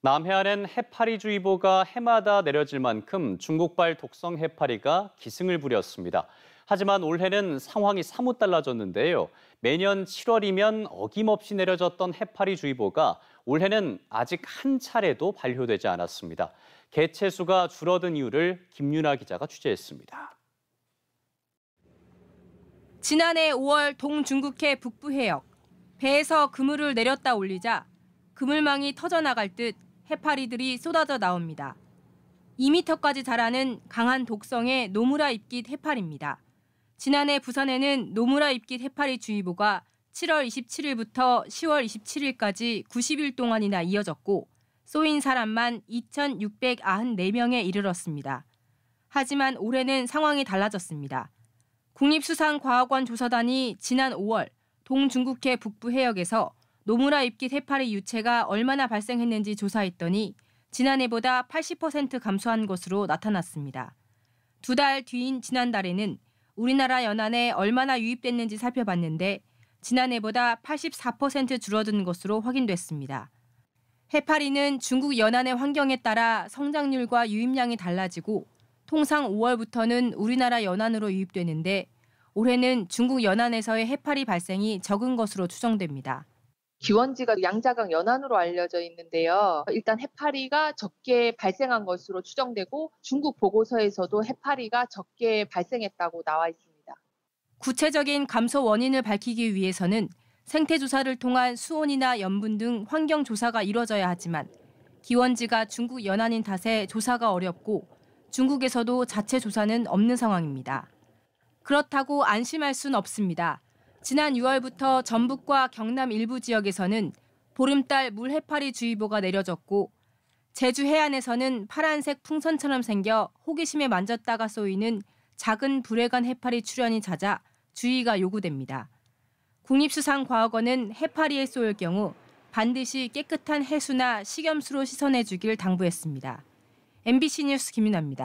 남해안엔 해파리주의보가 해마다 내려질 만큼 중국발 독성 해파리가 기승을 부렸습니다. 하지만 올해는 상황이 사뭇 달라졌는데요. 매년 7월이면 어김없이 내려졌던 해파리주의보가 올해는 아직 한 차례도 발효되지 않았습니다. 개체수가 줄어든 이유를 김윤아 기자가 취재했습니다. 지난해 5월 동중국해 북부 해역 배에서 그물을 내렸다 올리자 그물망이 터져나갈 듯 해파리들이 쏟아져 나옵니다. 2미터까지 자라는 강한 독성의 노무라 입깃 해파리입니다. 지난해 부산에는 노무라 입깃 해파리 주의보가 7월 27일부터 10월 27일까지 90일 동안이나 이어졌고 쏘인 사람만 2,694명에 이르렀습니다. 하지만 올해는 상황이 달라졌습니다. 국립수산과학원 조사단이 지난 5월 동중국해 북부 해역에서 노무라 입기 해파리 유체가 얼마나 발생했는지 조사했더니 지난해보다 80% 감소한 것으로 나타났습니다. 두 달 뒤인 지난달에는 우리나라 연안에 얼마나 유입됐는지 살펴봤는데 지난해보다 84% 줄어든 것으로 확인됐습니다. 해파리는 중국 연안의 환경에 따라 성장률과 유입량이 달라지고 통상 5월부터는 우리나라 연안으로 유입되는데 올해는 중국 연안에서의 해파리 발생이 적은 것으로 추정됩니다. 기원지가 양자강 연안으로 알려져 있는데요. 일단 해파리가 적게 발생한 것으로 추정되고 중국 보고서에서도 해파리가 적게 발생했다고 나와 있습니다. 구체적인 감소 원인을 밝히기 위해서는 생태 조사를 통한 수온이나 염분 등 환경 조사가 이뤄져야 하지만 기원지가 중국 연안인 탓에 조사가 어렵고 중국에서도 자체 조사는 없는 상황입니다. 그렇다고 안심할 순 없습니다. 지난 6월부터 전북과 경남 일부 지역에서는 보름달 물해파리 주의보가 내려졌고 제주 해안에서는 파란색 풍선처럼 생겨 호기심에 만졌다가 쏘이는 작은 불해간 해파리 출현이 잦아 주의가 요구됩니다. 국립수산과학원은 해파리에 쏘일 경우 반드시 깨끗한 해수나 식염수로 씻어내주길 당부했습니다. MBC 뉴스 김윤아입니다.